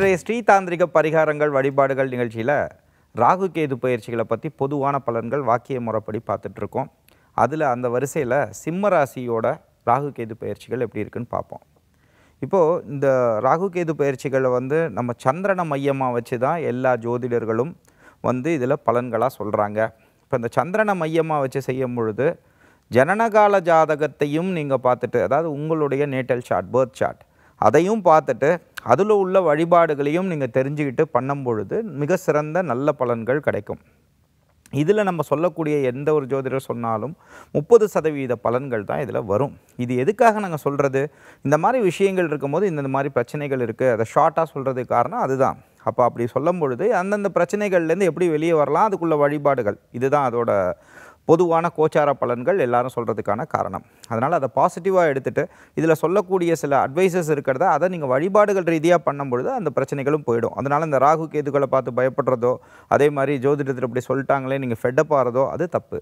இன்றைய ஸ்ரீதாந்திரிக பரிகாரங்கள் வழிபாடுகள் நிகழ்ச்சியில் ராகு கேது பயிற்சிகளை பற்றி பொதுவான பலன்கள் வாக்கிய முறைப்படி பார்த்துட்ருக்கோம் அதில் அந்த வரிசையில் சிம்ம ராசியோட ராகு கேது பயிற்சிகள் எப்படி இருக்குன்னு பார்ப்போம் இப்போது இந்த ராகு கேது பயிற்சிகளை வந்து நம்ம சந்திரனை மையமாக வச்சு தான் எல்லா ஜோதிடர்களும் வந்து இதில் பலன்களாக சொல்கிறாங்க இப்போ இந்த சந்திரனை மையமாக வச்சு செய்யும் பொழுது ஜனனகால ஜாதகத்தையும் நீங்கள் பார்த்துட்டு அதாவது உங்களுடைய நேட்டல் சார்ட் பேர்த் சார்ட் அதையும் பார்த்துட்டு அதில் உள்ள வழிபாடுகளையும் நீங்கள் தெரிஞ்சுக்கிட்டு பண்ணும் பொழுது மிக சிறந்த நல்ல பலன்கள் கிடைக்கும் இதில் நம்ம சொல்லக்கூடிய எந்த ஒரு ஜோதிடர் சொன்னாலும் முப்பது சதவீத பலன்கள் தான் இதில் வரும் இது எதுக்காக நாங்கள் சொல்கிறது இந்த மாதிரி விஷயங்கள் இருக்கும்போது இந்த மாதிரி பிரச்சனைகள் இருக்குது அதை ஷார்ட்டாக சொல்கிறதுக்கு காரணம் அதுதான் அப்போ அப்படி சொல்லும் பொழுது அந்தந்த பிரச்சனைகள்லேருந்து எப்படி வெளியே வரலாம் அதுக்குள்ள வழிபாடுகள் இதுதான் அதோட பொதுவான கோச்சார பலன்கள் எல்லாரும் சொல்கிறதுக்கான காரணம் அதனால் அதை பாசிட்டிவாக எடுத்துகிட்டு இதில் சொல்லக்கூடிய சில அட்வைசஸ் இருக்கிறத அதை நீங்கள் வழிபாடுகள் ரீதியாக பண்ணும்பொழுது அந்த பிரச்சனைகளும் போயிடும் அதனால் இந்த ராகு கேதுகளை பார்த்து பயப்படுறதோ அதே மாதிரி ஜோதிடத்தில் இப்படி சொல்லிட்டாங்களே நீங்கள் ஃபெட்டப் ஆகிறதோ அது தப்பு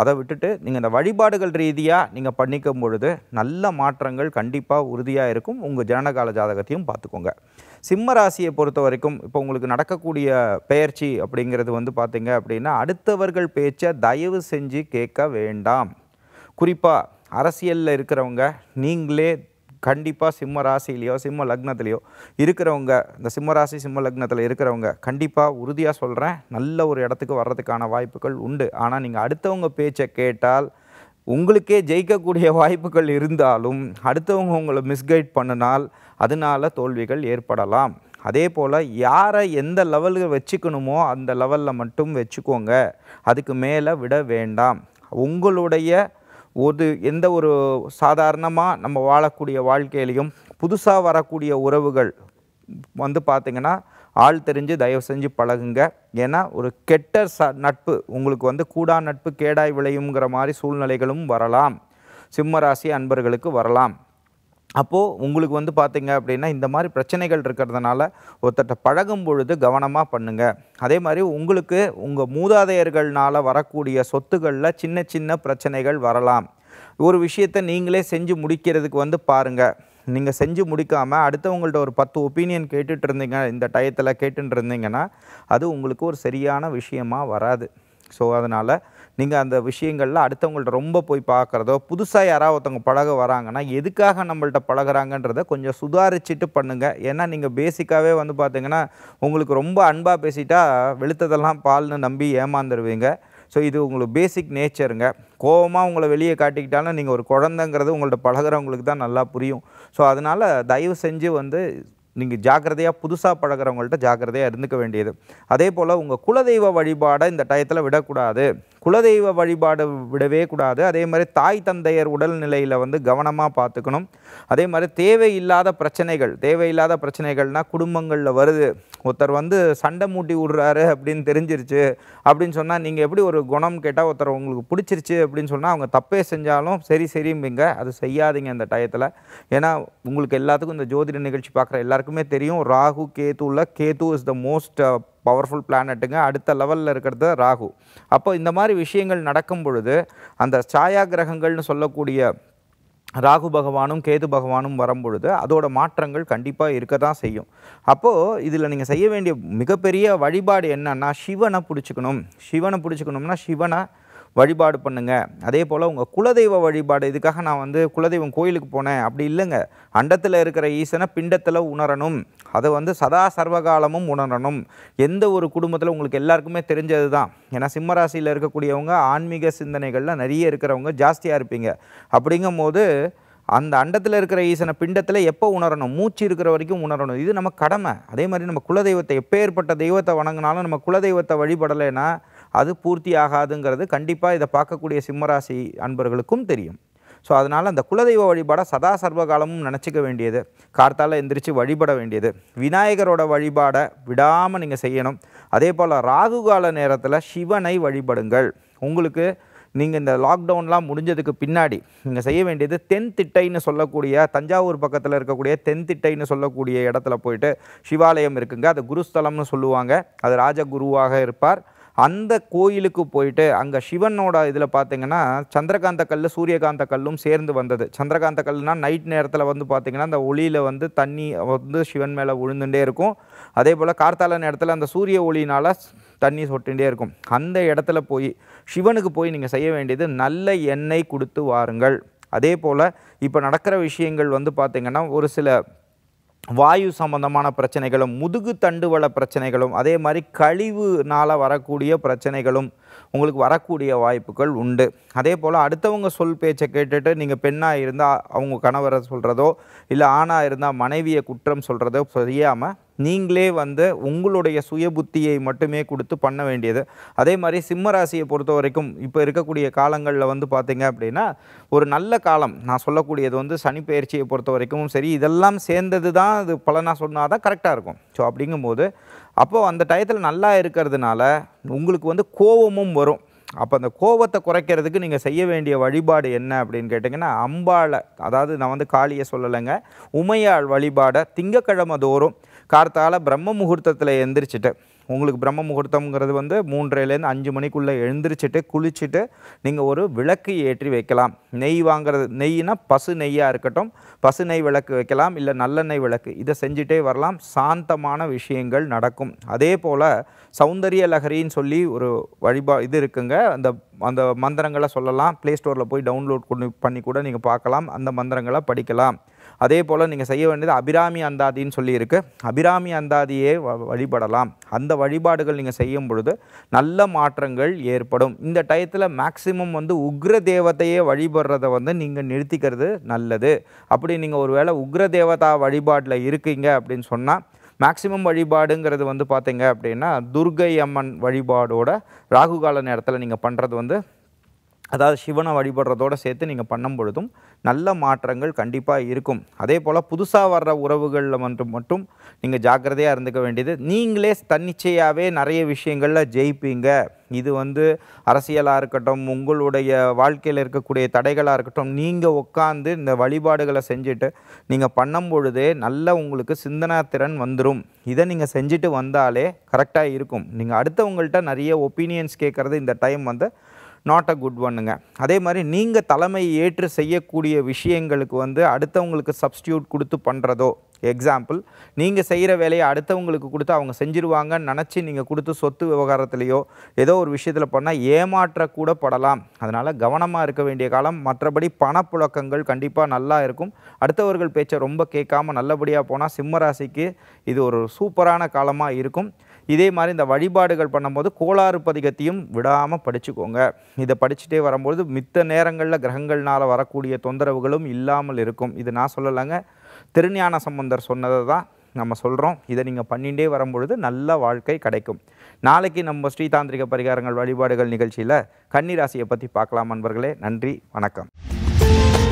அதை விட்டுட்டு நீங்கள் இந்த வழிபாடுகள் ரீதியாக நீங்கள் பண்ணிக்கும் பொழுது நல்ல மாற்றங்கள் கண்டிப்பாக உறுதியாக இருக்கும் உங்கள் ஜனனகால ஜாதகத்தையும் பார்த்துக்கோங்க சிம்ம ராசியை பொறுத்த வரைக்கும் இப்போ உங்களுக்கு நடக்கக்கூடிய பெயர்ச்சி அப்படிங்கிறது வந்து பார்த்திங்க அப்படின்னா அடுத்தவர்கள் பேச்சை தயவு செஞ்சு கேட்க வேண்டாம் குறிப்பாக அரசியலில் இருக்கிறவங்க நீங்களே கண்டிப்பாக சிம்ம ராசிலேயோ சிம்ம லக்னத்துலேயோ இருக்கிறவங்க இந்த சிம்ம ராசி சிம்ம லக்னத்தில் இருக்கிறவங்க கண்டிப்பாக உறுதியாக சொல்கிறேன் நல்ல ஒரு இடத்துக்கு வர்றதுக்கான வாய்ப்புகள் உண்டு ஆனால் நீங்கள் அடுத்தவங்க பேச்சை கேட்டால் உங்களுக்கே ஜெயிக்கக்கூடிய வாய்ப்புகள் இருந்தாலும் அடுத்தவங்க உங்களை மிஸ்கைட் பண்ணினால் அதனால் தோல்விகள் ஏற்படலாம் அதே போல் யாரை எந்த லெவலில் வச்சுக்கணுமோ அந்த லெவலில் மட்டும் வச்சுக்கோங்க அதுக்கு மேலே விட வேண்டாம் உங்களுடைய ஒரு எந்த ஒரு சாதாரணமாக நம்ம வாழக்கூடிய வாழ்க்கையிலையும் புதுசாக வரக்கூடிய உறவுகள் வந்து பார்த்திங்கன்னா ஆள் தெரிஞ்சு தயவு செஞ்சு பழகுங்க ஏன்னா ஒரு கெட்ட ச நட்பு உங்களுக்கு வந்து கூடா நட்பு கேடாய் விளையுங்கிற மாதிரி சூழ்நிலைகளும் வரலாம் சிம்மராசி அன்பர்களுக்கு வரலாம் அப்போது உங்களுக்கு வந்து பார்த்திங்க அப்படின்னா இந்த மாதிரி பிரச்சனைகள் இருக்கிறதுனால ஒருத்தட்ட பழகும் பொழுது கவனமாக பண்ணுங்கள் அதே மாதிரி உங்களுக்கு உங்கள் மூதாதையர்கள்னால் வரக்கூடிய சொத்துக்களில் சின்ன சின்ன பிரச்சனைகள் வரலாம் ஒரு விஷயத்தை நீங்களே செஞ்சு முடிக்கிறதுக்கு வந்து பாருங்கள் நீங்கள் செஞ்சு முடிக்காமல் அடுத்தவங்கள்ட்ட ஒரு பத்து ஒப்பீனியன் கேட்டுட்டு இருந்தீங்க இந்த டயத்தில் கேட்டுட்டு இருந்தீங்கன்னா அது உங்களுக்கு ஒரு சரியான விஷயமாக வராது ஸோ அதனால் நீங்கள் அந்த விஷயங்கள்லாம் அடுத்தவங்கள்ட்ட ரொம்ப போய் பார்க்குறதோ புதுசாக யாராவது ஒருத்தவங்க பழக வராங்கன்னா எதுக்காக நம்மள்ட்ட பழகிறாங்கன்றத கொஞ்சம் சுதாரிச்சுட்டு பண்ணுங்கள் ஏன்னா நீங்கள் பேசிக்காகவே வந்து பார்த்திங்கன்னா உங்களுக்கு ரொம்ப அன்பாக பேசிட்டா வெளுத்ததெல்லாம் பால்னு நம்பி ஏமாந்துருவீங்க ஸோ இது உங்களுக்கு பேசிக் நேச்சருங்க கோபமாக உங்களை வெளியே காட்டிக்கிட்டாலும் நீங்கள் ஒரு குழந்தைங்கிறது உங்கள்ட்ட பழகிறவங்களுக்கு தான் நல்லா புரியும் ஸோ அதனால் தயவு செஞ்சு வந்து நீங்கள் ஜாக்கிரதையாக புதுசாக பழகிறவங்கள்ட்ட ஜாக்கிரதையாக இருந்துக்க வேண்டியது அதே போல் உங்கள் குலதெய்வ வழிபாடை இந்த டயத்தில் விடக்கூடாது குலதெய்வ வழிபாடு விடவே கூடாது அதே மாதிரி தாய் தந்தையர் உடல்நிலையில் வந்து கவனமாக பார்த்துக்கணும் அதே மாதிரி தேவையில்லாத பிரச்சனைகள் தேவையில்லாத பிரச்சனைகள்னால் குடும்பங்களில் வருது ஒருத்தர் வந்து சண்டை மூட்டி விடுறாரு அப்படின்னு தெரிஞ்சிருச்சு அப்படின்னு சொன்னால் நீங்கள் எப்படி ஒரு குணம் கேட்டால் ஒருத்தர் உங்களுக்கு பிடிச்சிருச்சு அப்படின்னு சொன்னால் அவங்க தப்பே செஞ்சாலும் சரி சரிம்பிங்க அது செய்யாதீங்க அந்த டயத்தில் ஏன்னா உங்களுக்கு எல்லாத்துக்கும் இந்த ஜோதிட நிகழ்ச்சி பார்க்குற எல்லாருக்குமே தெரியும் ராகு உள்ள Ketu is the most powerful பிளானட்டுங்க அடுத்த லெவலில் இருக்கிறது ராகு அப்போ இந்த மாதிரி விஷயங்கள் நடக்கும் பொழுது அந்த சாயா கிரகங்கள்னு சொல்லக்கூடிய ராகு பகவானும் கேது பகவானும் வரும்பொழுது அதோட மாற்றங்கள் கண்டிப்பாக இருக்க தான் செய்யும் அப்போது இதில் நீங்கள் செய்ய வேண்டிய மிகப்பெரிய வழிபாடு என்னன்னா சிவனை பிடிச்சிக்கணும் சிவனை பிடிச்சிக்கணும்னா சிவனை வழிபாடு பண்ணுங்கள் அதே போல் உங்கள் குலதெய்வ வழிபாடு இதுக்காக நான் வந்து குலதெய்வம் கோயிலுக்கு போனேன் அப்படி இல்லைங்க அண்டத்தில் இருக்கிற ஈசனை பிண்டத்தில் உணரணும் அதை வந்து சதா சர்வகாலமும் உணரணும் எந்த ஒரு குடும்பத்தில் உங்களுக்கு எல்லாருக்குமே தெரிஞ்சது தான் ஏன்னா சிம்மராசியில் இருக்கக்கூடியவங்க ஆன்மீக சிந்தனைகள்லாம் நிறைய இருக்கிறவங்க ஜாஸ்தியாக இருப்பீங்க அப்படிங்கும் போது அந்த அண்டத்தில் இருக்கிற ஈசனை பிண்டத்தில் எப்போ உணரணும் மூச்சு இருக்கிற வரைக்கும் உணரணும் இது நம்ம கடமை அதே மாதிரி நம்ம குலதெய்வத்தை எப்பேற்பட்ட தெய்வத்தை வணங்கினாலும் நம்ம குலதெய்வத்தை வழிபடலைன்னா அது பூர்த்தி ஆகாதுங்கிறது கண்டிப்பாக இதை பார்க்கக்கூடிய சிம்மராசி அன்பர்களுக்கும் தெரியும் ஸோ அதனால் அந்த குலதெய்வ வழிபாட சதா சர்வகாலமும் நினச்சிக்க வேண்டியது கார்த்தால் எந்திரிச்சு வழிபட வேண்டியது விநாயகரோட வழிபாடை விடாமல் நீங்கள் செய்யணும் அதே போல் ராகுகால நேரத்தில் சிவனை வழிபடுங்கள் உங்களுக்கு நீங்கள் இந்த லாக்டவுன்லாம் முடிஞ்சதுக்கு பின்னாடி நீங்கள் செய்ய வேண்டியது தென் திட்டைன்னு சொல்லக்கூடிய தஞ்சாவூர் பக்கத்தில் இருக்கக்கூடிய தென் திட்டைன்னு சொல்லக்கூடிய இடத்துல போயிட்டு சிவாலயம் இருக்குங்க அது குருஸ்தலம்னு சொல்லுவாங்க அது ராஜகுருவாக இருப்பார் அந்த கோயிலுக்கு போயிட்டு அங்கே சிவனோட இதில் பார்த்திங்கன்னா சந்திரகாந்த கல் சூரியகாந்த கல்லும் சேர்ந்து வந்தது சந்திரகாந்த கல்னால் நைட் நேரத்தில் வந்து பார்த்திங்கன்னா அந்த ஒளியில் வந்து தண்ணி வந்து சிவன் மேலே விழுந்துட்டே இருக்கும் அதே போல் கார்த்தால நேரத்தில் அந்த சூரிய ஒளியினால் தண்ணி சொட்டுகிட்டே இருக்கும் அந்த இடத்துல போய் சிவனுக்கு போய் நீங்கள் செய்ய வேண்டியது நல்ல எண்ணெய் கொடுத்து வாருங்கள் அதே போல் இப்போ நடக்கிற விஷயங்கள் வந்து பார்த்திங்கன்னா ஒரு சில வாயு சம்பந்தமான பிரச்சனைகளும் முதுகு தண்டுவள பிரச்சனைகளும் அதே மாதிரி கழிவுனால் வரக்கூடிய பிரச்சனைகளும் உங்களுக்கு வரக்கூடிய வாய்ப்புகள் உண்டு அதே போல் அடுத்தவங்க சொல் பேச்சை கேட்டுட்டு நீங்கள் பெண்ணாக இருந்தால் அவங்க கணவரை சொல்கிறதோ இல்லை ஆணாக இருந்தால் மனைவியை குற்றம் சொல்கிறதோ தெரியாமல் நீங்களே வந்து உங்களுடைய சுய புத்தியை மட்டுமே கொடுத்து பண்ண வேண்டியது அதே மாதிரி சிம்ம ராசியை பொறுத்த வரைக்கும் இப்போ இருக்கக்கூடிய காலங்களில் வந்து பார்த்திங்க அப்படின்னா ஒரு நல்ல காலம் நான் சொல்லக்கூடியது வந்து சனி பயிற்சியை பொறுத்த வரைக்கும் சரி இதெல்லாம் சேர்ந்தது தான் அது பலனாக சொன்னால் தான் கரெக்டாக இருக்கும் ஸோ அப்படிங்கும்போது அப்போது அந்த டயத்தில் நல்லா இருக்கிறதுனால உங்களுக்கு வந்து கோபமும் வரும் அப்போ அந்த கோபத்தை குறைக்கிறதுக்கு நீங்கள் செய்ய வேண்டிய வழிபாடு என்ன அப்படின்னு கேட்டிங்கன்னா அம்பாளை அதாவது நான் வந்து காளியை சொல்லலைங்க உமையாள் வழிபாடை திங்கக்கிழமை தோறும் கார்த்தால பிரம்ம முகூர்த்தத்தில் எழுந்திரிச்சிட்டு உங்களுக்கு பிரம்ம முகூர்த்தங்கிறது வந்து மூன்றரைலேருந்து அஞ்சு மணிக்குள்ளே எழுந்திரிச்சிட்டு குளிச்சுட்டு நீங்கள் ஒரு விளக்கு ஏற்றி வைக்கலாம் நெய் வாங்குறது நெய்னால் பசு நெய்யாக இருக்கட்டும் பசு நெய் விளக்கு வைக்கலாம் இல்லை நல்லெண்ணெய் விளக்கு இதை செஞ்சுட்டே வரலாம் சாந்தமான விஷயங்கள் நடக்கும் அதே போல் சௌந்தரிய லகரின்னு சொல்லி ஒரு வழிபா இது இருக்குங்க அந்த அந்த மந்திரங்களை சொல்லலாம் ப்ளே ஸ்டோரில் போய் டவுன்லோட் பண்ணி கூட நீங்கள் பார்க்கலாம் அந்த மந்திரங்களை படிக்கலாம் அதே போல் நீங்கள் செய்ய வேண்டியது அபிராமி அந்தாதின்னு சொல்லியிருக்கு அபிராமி அந்தாதியே வழிபடலாம் அந்த வழிபாடுகள் நீங்கள் செய்யும் பொழுது நல்ல மாற்றங்கள் ஏற்படும் இந்த டயத்தில் மேக்சிமம் வந்து உக்ர தேவதையே வழிபடுறத வந்து நீங்கள் நிறுத்திக்கிறது நல்லது அப்படி நீங்கள் ஒரு வேளை உக்ர தேவதா வழிபாட்டில் இருக்கீங்க அப்படின்னு சொன்னால் மேக்சிமம் வழிபாடுங்கிறது வந்து பார்த்தீங்க அப்படின்னா துர்கை அம்மன் வழிபாடோட ராகுகால நேரத்தில் நீங்கள் பண்ணுறது வந்து அதாவது சிவனை வழிபடுறதோடு சேர்த்து நீங்கள் பண்ணும் பொழுதும் நல்ல மாற்றங்கள் கண்டிப்பாக இருக்கும் அதே போல் புதுசாக வர்ற உறவுகளில் மட்டும் மட்டும் நீங்கள் ஜாக்கிரதையாக இருந்துக்க வேண்டியது நீங்களே தன்னிச்சையாகவே நிறைய விஷயங்களில் ஜெயிப்பீங்க இது வந்து அரசியலாக இருக்கட்டும் உங்களுடைய வாழ்க்கையில் இருக்கக்கூடிய தடைகளாக இருக்கட்டும் நீங்கள் உட்காந்து இந்த வழிபாடுகளை செஞ்சுட்டு நீங்கள் பண்ணும் பொழுதே நல்ல உங்களுக்கு சிந்தனா திறன் வந்துடும் இதை நீங்கள் செஞ்சுட்டு வந்தாலே கரெக்டாக இருக்கும் நீங்கள் அடுத்தவங்கள்ட்ட நிறைய ஒப்பீனியன்ஸ் கேட்குறது இந்த டைம் வந்து நாட் அ குட் ஒன்னுங்க அதே மாதிரி நீங்கள் தலைமை ஏற்று செய்யக்கூடிய விஷயங்களுக்கு வந்து அடுத்தவங்களுக்கு சப்ஸ்டியூட் கொடுத்து பண்ணுறதோ எக்ஸாம்பிள் நீங்கள் செய்கிற வேலையை அடுத்தவங்களுக்கு கொடுத்து அவங்க செஞ்சுருவாங்கன்னு நினச்சி நீங்கள் கொடுத்து சொத்து விவகாரத்துலேயோ ஏதோ ஒரு விஷயத்தில் பண்ணால் ஏமாற்றக்கூட படலாம் அதனால் கவனமாக இருக்க வேண்டிய காலம் மற்றபடி பணப்புழக்கங்கள் கண்டிப்பாக நல்லா இருக்கும் அடுத்தவர்கள் பேச்சை ரொம்ப கேட்காம நல்லபடியாக போனால் சிம்மராசிக்கு இது ஒரு சூப்பரான காலமாக இருக்கும் இதே மாதிரி இந்த வழிபாடுகள் பண்ணும்போது கோளாறு பதிகத்தையும் விடாமல் படிச்சுக்கோங்க இதை படிச்சுட்டே வரும்போது மித்த நேரங்களில் கிரகங்கள்னால் வரக்கூடிய தொந்தரவுகளும் இல்லாமல் இருக்கும் இது நான் சொல்லலைங்க திருஞான சம்பந்தர் சொன்னதை தான் நம்ம சொல்கிறோம் இதை நீங்கள் பண்ணிகிட்டே வரும்பொழுது நல்ல வாழ்க்கை கிடைக்கும் நாளைக்கு நம்ம ஸ்ரீதாந்திரிக பரிகாரங்கள் வழிபாடுகள் நிகழ்ச்சியில் கன்னிராசியை பற்றி பார்க்கலாம் நண்பர்களே நன்றி வணக்கம்